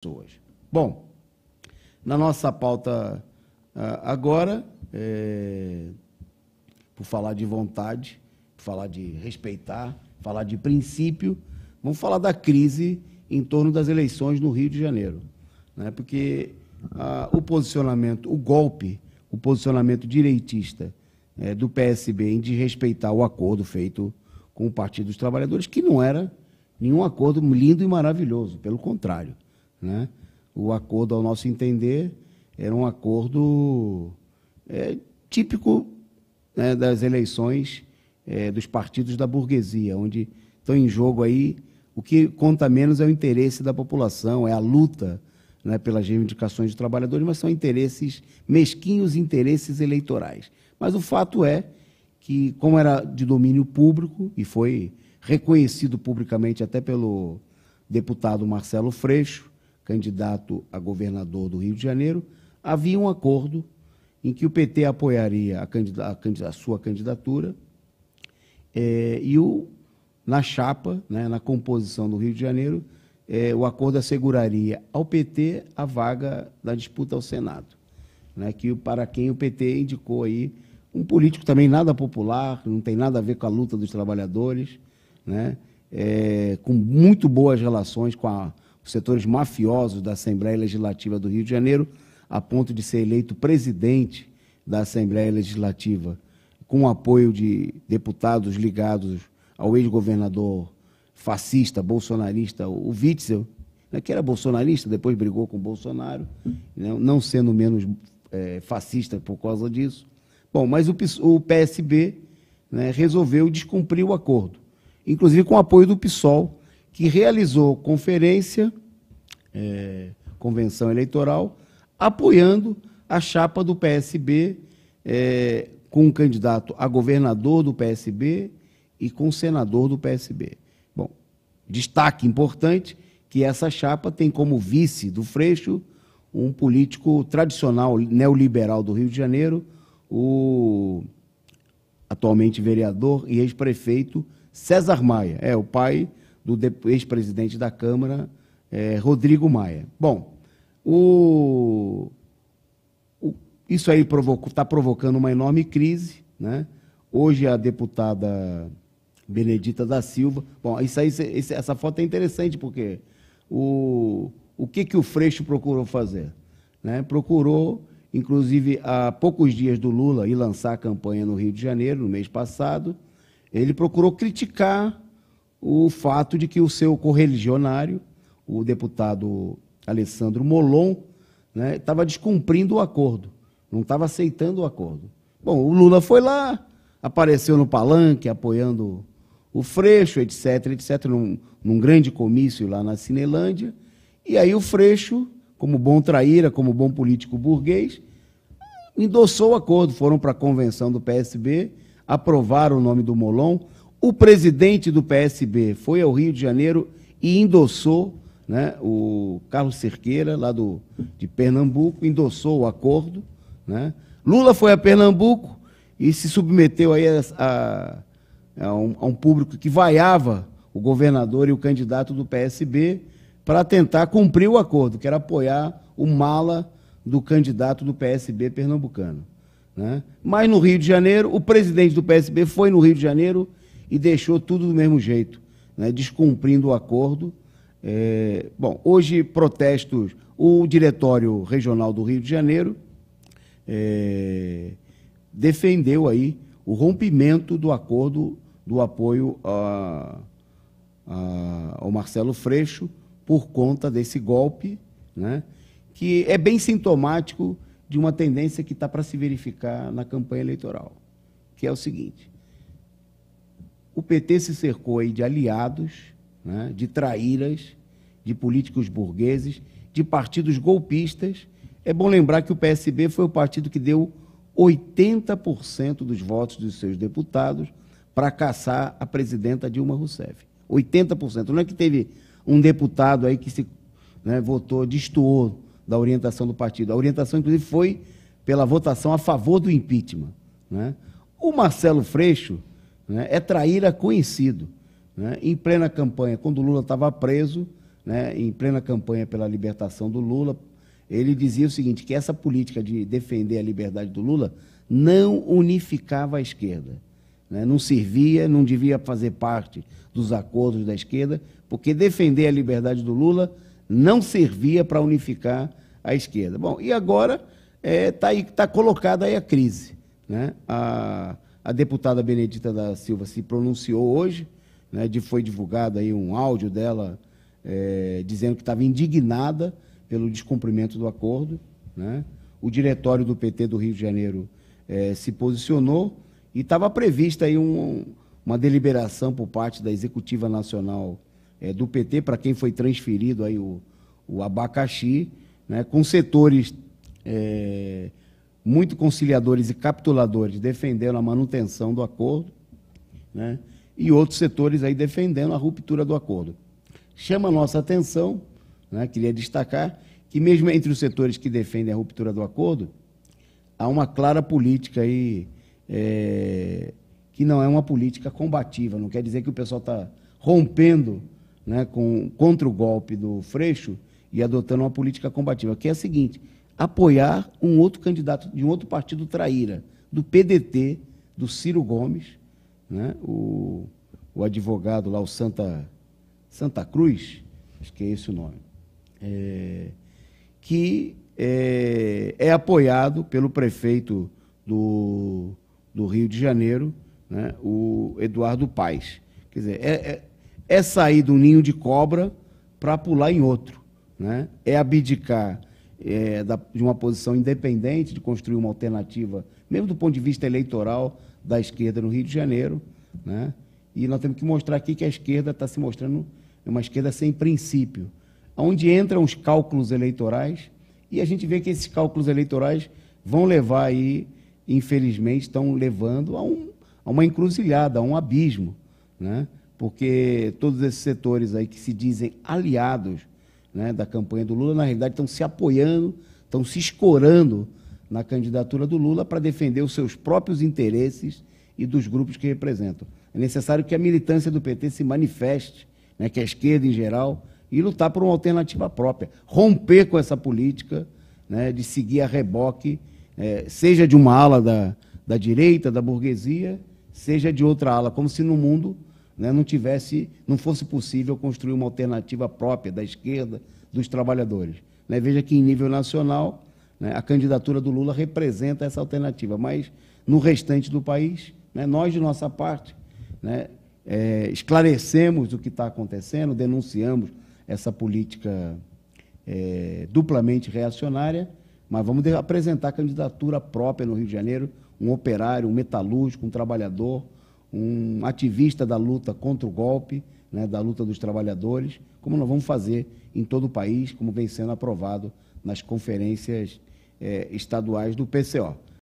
pessoas. Bom, na nossa pauta ah, agora, é, por falar de vontade, por falar de respeitar, falar de princípio, vamos falar da crise em torno das eleições no Rio de Janeiro. Né? Porque ah, o posicionamento, o golpe, o posicionamento direitista é, do PSB em desrespeitar o acordo feito com o Partido dos Trabalhadores, que não era nenhum acordo lindo e maravilhoso, pelo contrário. Né? O acordo, ao nosso entender, era um acordo é, típico né, das eleições é, dos partidos da burguesia, onde estão em jogo aí o que conta menos é o interesse da população, é a luta né, pelas reivindicações dos trabalhadores, mas são interesses mesquinhos, interesses eleitorais. Mas o fato é que, como era de domínio público e foi reconhecido publicamente até pelo deputado Marcelo Freixo, candidato a governador do Rio de Janeiro, havia um acordo em que o PT apoiaria a, a sua candidatura é, e o, na chapa, né, na composição do Rio de Janeiro, é, o acordo asseguraria ao PT a vaga da disputa ao Senado, né, que para quem o PT indicou aí um político também nada popular, não tem nada a ver com a luta dos trabalhadores, né, é, com muito boas relações com a os setores mafiosos da Assembleia Legislativa do Rio de Janeiro, a ponto de ser eleito presidente da Assembleia Legislativa, com o apoio de deputados ligados ao ex-governador fascista, bolsonarista, o Witzel, né, que era bolsonarista, depois brigou com o Bolsonaro, né, não sendo menos é, fascista por causa disso. Bom, mas o, o PSB né, resolveu descumprir o acordo, inclusive com o apoio do PSOL, que realizou conferência, é, convenção eleitoral, apoiando a chapa do PSB, é, com um candidato a governador do PSB e com um senador do PSB. Bom, destaque importante que essa chapa tem como vice do Freixo um político tradicional neoliberal do Rio de Janeiro, o atualmente vereador e ex-prefeito César Maia. É o pai do ex-presidente da Câmara, é, Rodrigo Maia. Bom, o, o, isso aí está provocando uma enorme crise. Né? Hoje a deputada Benedita da Silva. Bom, isso aí, esse, essa foto é interessante, porque o, o que, que o Freixo procurou fazer? Né? Procurou, inclusive, há poucos dias do Lula ir lançar a campanha no Rio de Janeiro, no mês passado, ele procurou criticar o fato de que o seu correligionário, o deputado Alessandro Molon, estava né, descumprindo o acordo, não estava aceitando o acordo. Bom, o Lula foi lá, apareceu no palanque apoiando o Freixo, etc., etc., num, num grande comício lá na Cinelândia, e aí o Freixo, como bom traíra, como bom político burguês, endossou o acordo, foram para a convenção do PSB, aprovaram o nome do Molon, o presidente do PSB foi ao Rio de Janeiro e endossou, né, o Carlos Cerqueira, lá do, de Pernambuco, endossou o acordo. Né? Lula foi a Pernambuco e se submeteu aí a, a, a, um, a um público que vaiava o governador e o candidato do PSB para tentar cumprir o acordo, que era apoiar o mala do candidato do PSB pernambucano. Né? Mas no Rio de Janeiro, o presidente do PSB foi no Rio de Janeiro e deixou tudo do mesmo jeito, né, descumprindo o acordo. É, bom, hoje protestos, o Diretório Regional do Rio de Janeiro é, defendeu aí o rompimento do acordo do apoio a, a, ao Marcelo Freixo por conta desse golpe, né, que é bem sintomático de uma tendência que está para se verificar na campanha eleitoral, que é o seguinte: o PT se cercou aí de aliados, né, de traíras, de políticos burgueses, de partidos golpistas. É bom lembrar que o PSB foi o partido que deu 80% dos votos dos seus deputados para caçar a presidenta Dilma Rousseff. 80%. Não é que teve um deputado aí que se né, votou, destoou da orientação do partido. A orientação, inclusive, foi pela votação a favor do impeachment. Né? O Marcelo Freixo né, é traíra conhecido. Né? Em plena campanha, quando Lula estava preso, né, em plena campanha pela libertação do Lula, ele dizia o seguinte, que essa política de defender a liberdade do Lula não unificava a esquerda. Né? Não servia, não devia fazer parte dos acordos da esquerda, porque defender a liberdade do Lula não servia para unificar a esquerda. Bom, e agora está é, tá aí, está colocada aí a crise. Né? A, a deputada Benedita da Silva se pronunciou hoje, né, de, foi divulgado aí um áudio dela é, dizendo que estava indignada pelo descumprimento do acordo. Né? O diretório do PT do Rio de Janeiro é, se posicionou e estava prevista aí um, uma deliberação por parte da Executiva Nacional é, do PT, para quem foi transferido aí o, o abacaxi, né, com setores é, muito conciliadores e capituladores defendendo a manutenção do acordo, né? e outros setores aí defendendo a ruptura do acordo. Chama a nossa atenção, né? queria destacar, que mesmo entre os setores que defendem a ruptura do acordo, há uma clara política aí é, que não é uma política combativa, não quer dizer que o pessoal está rompendo né, com, contra o golpe do Freixo e adotando uma política combativa, que é a seguinte, apoiar um outro candidato de um outro partido traíra, do PDT, do Ciro Gomes, né? o, o advogado lá, o Santa, Santa Cruz, acho que é esse o nome, é, que é, é, apoiado pelo prefeito do, do Rio de Janeiro, né, o Eduardo Paes. Quer dizer, é, é, é sair do ninho de cobra para pular em outro. Né? É abdicar é, da, de uma posição independente de construir uma alternativa, mesmo do ponto de vista eleitoral, da esquerda no Rio de Janeiro. Né? E nós temos que mostrar aqui que a esquerda está se mostrando uma esquerda sem princípio, onde entram os cálculos eleitorais, e a gente vê que esses cálculos eleitorais vão levar aí, infelizmente, estão levando a, um, a uma encruzilhada, a um abismo, né? porque todos esses setores aí que se dizem aliados né, da campanha do Lula, na realidade estão se apoiando, estão se escorando na candidatura do Lula para defender os seus próprios interesses e dos grupos que representam. É necessário que a militância do PT se manifeste, né, que a esquerda em geral, e lutar por uma alternativa própria. Romper com essa política né, de seguir a reboque, é, seja de uma ala da, da direita, da burguesia, seja de outra ala, como se no mundo né, não tivesse, não fosse possível construir uma alternativa própria da esquerda dos trabalhadores. Né, veja que em nível nacional né, a candidatura do Lula representa essa alternativa, mas no restante do país, né, nós de nossa parte né, é, esclarecemos o que está acontecendo, denunciamos essa política é, duplamente reacionária, mas vamos apresentar candidatura própria no Rio de Janeiro, um operário, um metalúrgico, um trabalhador um ativista da luta contra o golpe, né, da luta dos trabalhadores, como nós vamos fazer em todo o país, como vem sendo aprovado nas conferências eh, estaduais do PCO.